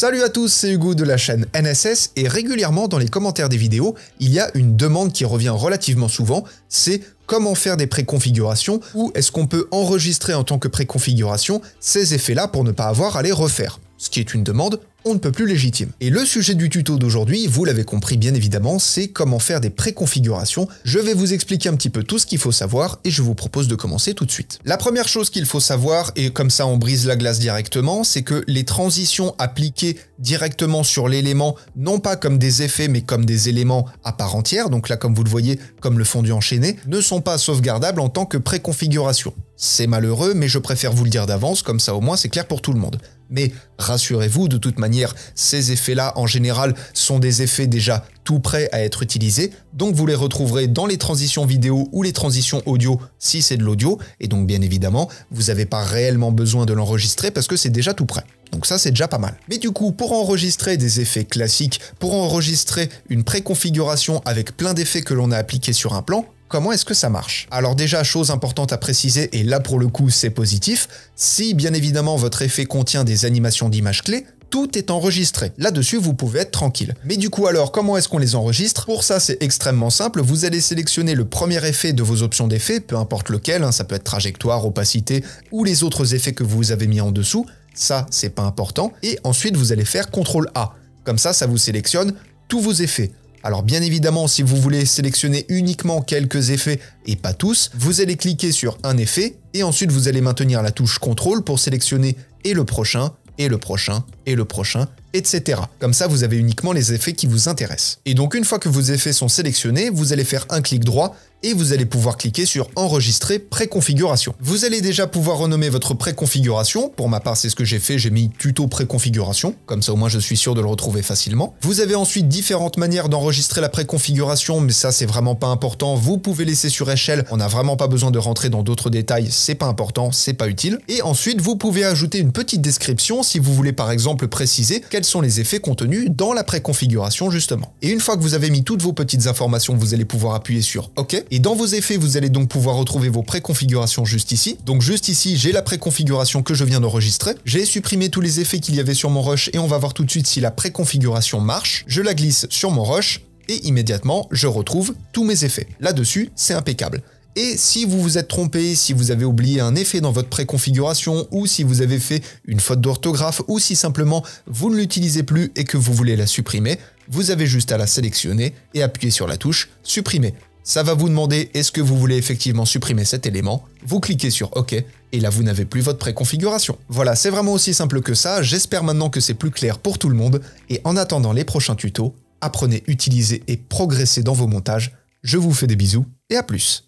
Salut à tous, c'est Hugo de la chaîne NSS et régulièrement dans les commentaires des vidéos, il y a une demande qui revient relativement souvent, c'est comment faire des préconfigurations ou est-ce qu'on peut enregistrer en tant que préconfiguration ces effets-là pour ne pas avoir à les refaire Ce qui est une demande on ne peut plus légitime. Et le sujet du tuto d'aujourd'hui, vous l'avez compris bien évidemment, c'est comment faire des préconfigurations. Je vais vous expliquer un petit peu tout ce qu'il faut savoir et je vous propose de commencer tout de suite. La première chose qu'il faut savoir, et comme ça on brise la glace directement, c'est que les transitions appliquées directement sur l'élément, non pas comme des effets mais comme des éléments à part entière, donc là comme vous le voyez, comme le fondu enchaîné, ne sont pas sauvegardables en tant que préconfiguration. C'est malheureux mais je préfère vous le dire d'avance, comme ça au moins c'est clair pour tout le monde. Mais rassurez-vous, de toute manière, ces effets-là, en général, sont des effets déjà tout prêts à être utilisés, donc vous les retrouverez dans les transitions vidéo ou les transitions audio si c'est de l'audio, et donc bien évidemment, vous n'avez pas réellement besoin de l'enregistrer parce que c'est déjà tout prêt. Donc ça c'est déjà pas mal. Mais du coup, pour enregistrer des effets classiques, pour enregistrer une préconfiguration avec plein d'effets que l'on a appliqués sur un plan, comment est-ce que ça marche Alors déjà, chose importante à préciser, et là pour le coup c'est positif, si bien évidemment votre effet contient des animations d'images clés, tout est enregistré. Là-dessus, vous pouvez être tranquille. Mais du coup, alors, comment est-ce qu'on les enregistre Pour ça, c'est extrêmement simple. Vous allez sélectionner le premier effet de vos options d'effets, peu importe lequel, hein, ça peut être trajectoire, opacité ou les autres effets que vous avez mis en dessous. Ça, c'est pas important. Et ensuite, vous allez faire CTRL A. Comme ça, ça vous sélectionne tous vos effets. Alors bien évidemment, si vous voulez sélectionner uniquement quelques effets et pas tous, vous allez cliquer sur un effet et ensuite vous allez maintenir la touche CTRL pour sélectionner et le prochain et le prochain, et le prochain, etc. Comme ça, vous avez uniquement les effets qui vous intéressent. Et donc, une fois que vos effets sont sélectionnés, vous allez faire un clic droit et vous allez pouvoir cliquer sur enregistrer préconfiguration. Vous allez déjà pouvoir renommer votre préconfiguration. Pour ma part, c'est ce que j'ai fait, j'ai mis tuto préconfiguration. Comme ça, au moins, je suis sûr de le retrouver facilement. Vous avez ensuite différentes manières d'enregistrer la préconfiguration, mais ça, c'est vraiment pas important. Vous pouvez laisser sur échelle. On n'a vraiment pas besoin de rentrer dans d'autres détails. C'est pas important, c'est pas utile. Et ensuite, vous pouvez ajouter une petite description si vous voulez, par exemple, préciser quels sont les effets contenus dans la préconfiguration, justement. Et une fois que vous avez mis toutes vos petites informations, vous allez pouvoir appuyer sur OK et dans vos effets, vous allez donc pouvoir retrouver vos préconfigurations juste ici. Donc juste ici, j'ai la préconfiguration que je viens d'enregistrer. J'ai supprimé tous les effets qu'il y avait sur mon rush et on va voir tout de suite si la préconfiguration marche. Je la glisse sur mon rush et immédiatement, je retrouve tous mes effets. Là-dessus, c'est impeccable. Et si vous vous êtes trompé, si vous avez oublié un effet dans votre préconfiguration, ou si vous avez fait une faute d'orthographe, ou si simplement vous ne l'utilisez plus et que vous voulez la supprimer, vous avez juste à la sélectionner et appuyer sur la touche Supprimer. Ça va vous demander est-ce que vous voulez effectivement supprimer cet élément. Vous cliquez sur OK et là vous n'avez plus votre préconfiguration. Voilà, c'est vraiment aussi simple que ça. J'espère maintenant que c'est plus clair pour tout le monde et en attendant les prochains tutos, apprenez, utilisez et progressez dans vos montages. Je vous fais des bisous et à plus.